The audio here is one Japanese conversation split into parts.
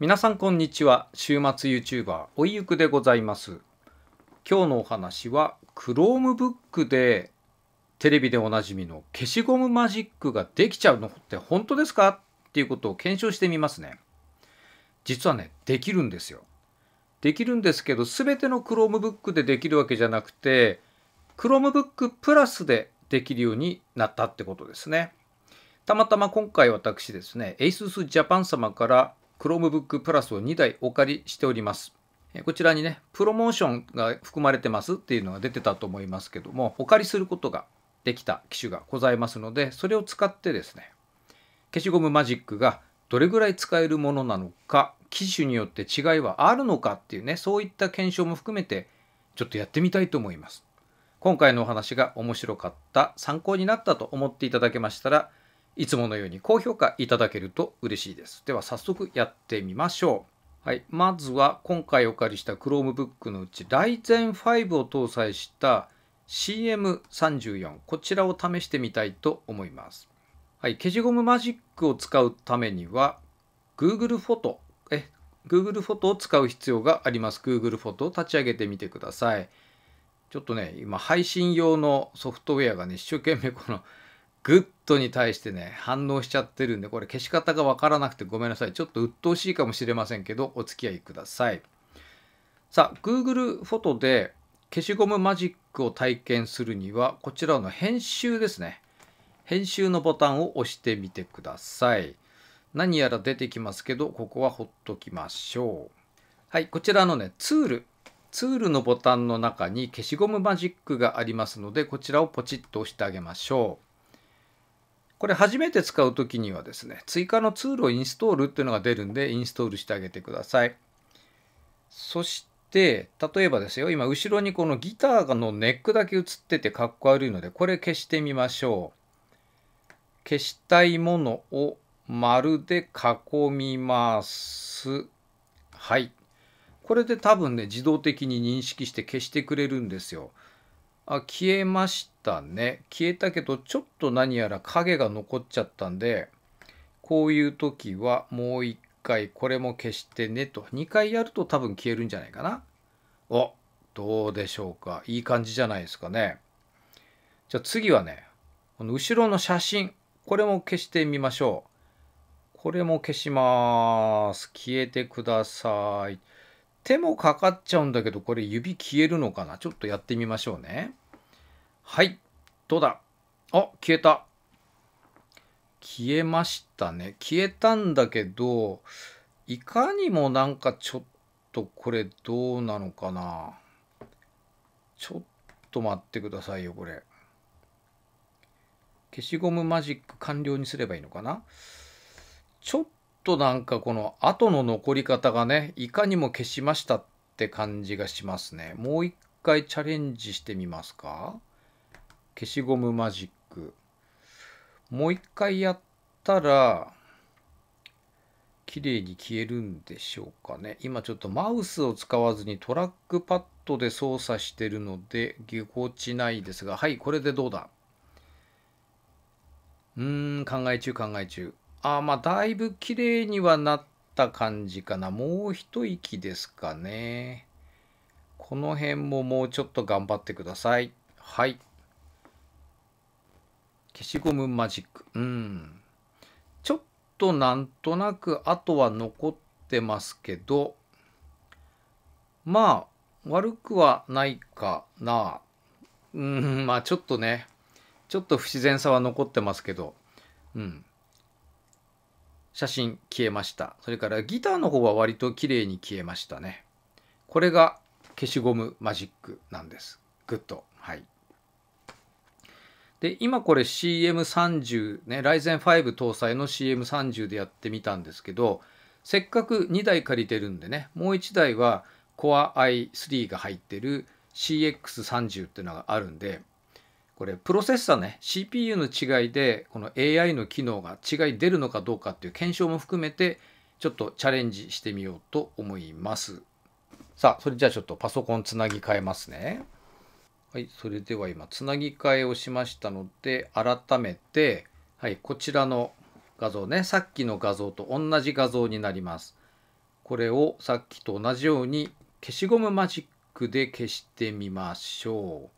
皆さんこんにちは週末 YouTuber おいゆくでございます今日のお話は Chromebook でテレビでおなじみの消しゴムマジックができちゃうのって本当ですかっていうことを検証してみますね実はねできるんですよできるんですけど全ての Chromebook でできるわけじゃなくて Chromebook プラスでできるようになったってことですねたまたま今回私ですね ASUS JAPAN 様から Chromebook Plus を2台お借りしております。こちらにね、プロモーションが含まれてますっていうのが出てたと思いますけども、お借りすることができた機種がございますので、それを使ってですね、消しゴムマジックがどれぐらい使えるものなのか、機種によって違いはあるのかっていうね、そういった検証も含めて、ちょっとやってみたいと思います。今回のお話が面白かった、参考になったと思っていただけましたら、いつものように高評価いただけると嬉しいです。では早速やってみましょう。はい、まずは今回お借りした Chromebook のうち Ryzen 5を搭載した CM34 こちらを試してみたいと思います。はい、消しゴムマジックを使うためには Google フォトえ Google フォトを使う必要があります。Google フォトを立ち上げてみてください。ちょっとね、今配信用のソフトウェアがね、一生懸命このグッドに対してね、反応しちゃってるんで、これ消し方がわからなくてごめんなさい。ちょっと鬱陶しいかもしれませんけど、お付き合いください。さあ、Google フォトで消しゴムマジックを体験するには、こちらの編集ですね。編集のボタンを押してみてください。何やら出てきますけど、ここはほっときましょう。はい、こちらのね、ツール。ツールのボタンの中に消しゴムマジックがありますので、こちらをポチッと押してあげましょう。これ初めて使う時にはですね、追加のツールをインストールっていうのが出るんで、インストールしてあげてください。そして、例えばですよ、今後ろにこのギターのネックだけ映っててかっこ悪いので、これ消してみましょう。消したいものを丸で囲みます。はい。これで多分ね、自動的に認識して消してくれるんですよ。あ消えましたね消えたけどちょっと何やら影が残っちゃったんでこういう時はもう一回これも消してねと2回やると多分消えるんじゃないかなおどうでしょうかいい感じじゃないですかねじゃあ次はねこの後ろの写真これも消してみましょうこれも消します消えてください手もかかっちゃうんだけど、これ指消えるのかなちょっとやってみましょうね。はい。どうだあ、消えた。消えましたね。消えたんだけど、いかにもなんかちょっとこれどうなのかな。ちょっと待ってくださいよ、これ。消しゴムマジック完了にすればいいのかなちょっとなんかこの後の残り方がね、いかにも消しましたって感じがしますね。もう一回チャレンジしてみますか。消しゴムマジック。もう一回やったら、綺麗に消えるんでしょうかね。今ちょっとマウスを使わずにトラックパッドで操作してるので、ぎこちないですが、はい、これでどうだうーん、考え中考え中。あまあだいぶ綺麗にはなった感じかなもう一息ですかねこの辺ももうちょっと頑張ってくださいはい消しゴムマジックうんちょっとなんとなくあとは残ってますけどまあ悪くはないかなうんまあちょっとねちょっと不自然さは残ってますけどうん写真消えました。それからギターの方は割と綺麗に消えましたね。これが消しゴムマジックなんです。グッド。はい。で、今これ CM30 ね、Ryzen 5搭載の CM30 でやってみたんですけど、せっかく2台借りてるんでね、もう1台は Core i3 が入ってる CX30 っていうのがあるんで、これプロセッサーね CPU の違いでこの AI の機能が違い出るのかどうかっていう検証も含めてちょっとチャレンジしてみようと思いますさあそれじゃあちょっとパソコンつなぎ替えますねはいそれでは今つなぎ替えをしましたので改めてはいこちらの画像ねさっきの画像と同じ画像になりますこれをさっきと同じように消しゴムマジックで消してみましょう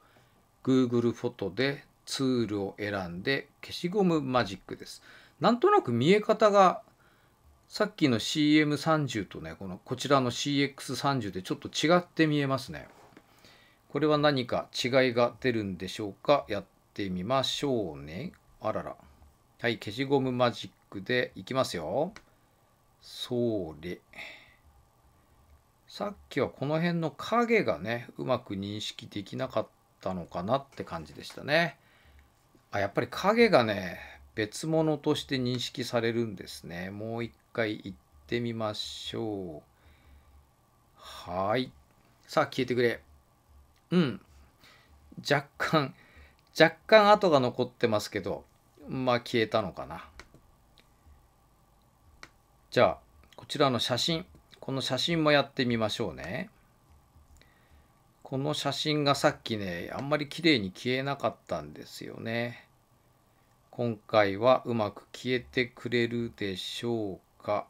Google フォトでツールを選んで消しゴムマジックです。なんとなく見え方がさっきの CM30 とね、このこちらの CX30 でちょっと違って見えますね。これは何か違いが出るんでしょうかやってみましょうね。あらら。はい、消しゴムマジックでいきますよ。それ。さっきはこの辺の影がね、うまく認識できなかったったのかなって感じでしたね。あやっぱり影がね別物として認識されるんですね。もう一回行ってみましょう。はい。さあ消えてくれ。うん。若干若干跡が残ってますけどまあ消えたのかな。じゃあこちらの写真この写真もやってみましょうね。この写真がさっきね、あんまり綺麗に消えなかったんですよね。今回はうまく消えてくれるでしょうか。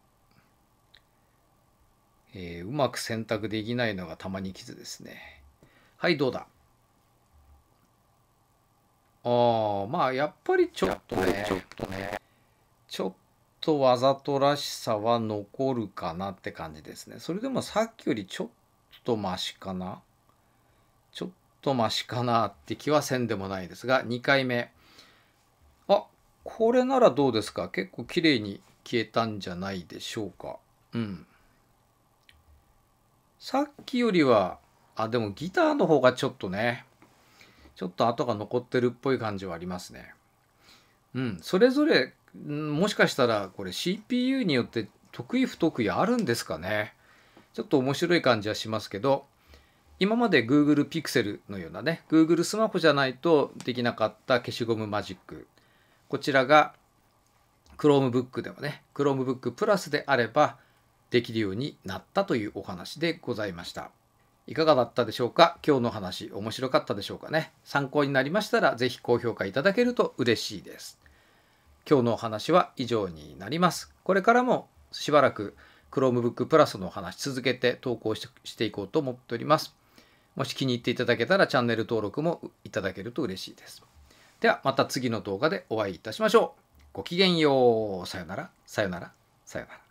えー、うまく選択できないのがたまに傷ですね。はい、どうだああ、まあやっぱりちょっとね、ちょっとね、ちょっとわざとらしさは残るかなって感じですね。それでもさっきよりちょっとマシかな。とましかなって気はせんでもないですが2回目あこれならどうですか結構綺麗に消えたんじゃないでしょうかうんさっきよりはあでもギターの方がちょっとねちょっと跡が残ってるっぽい感じはありますねうんそれぞれもしかしたらこれ CPU によって得意不得意あるんですかねちょっと面白い感じはしますけど今まで Google ピクセルのようなね Google スマホじゃないとできなかった消しゴムマジックこちらが Chromebook ではね Chromebook プラスであればできるようになったというお話でございましたいかがだったでしょうか今日の話面白かったでしょうかね参考になりましたら是非高評価いただけると嬉しいです今日のお話は以上になりますこれからもしばらく Chromebook Plus のお話続けて投稿していこうと思っておりますもし気に入っていただけたらチャンネル登録もいただけると嬉しいです。ではまた次の動画でお会いいたしましょう。ごきげんよう。さよなら、さよなら、さよなら。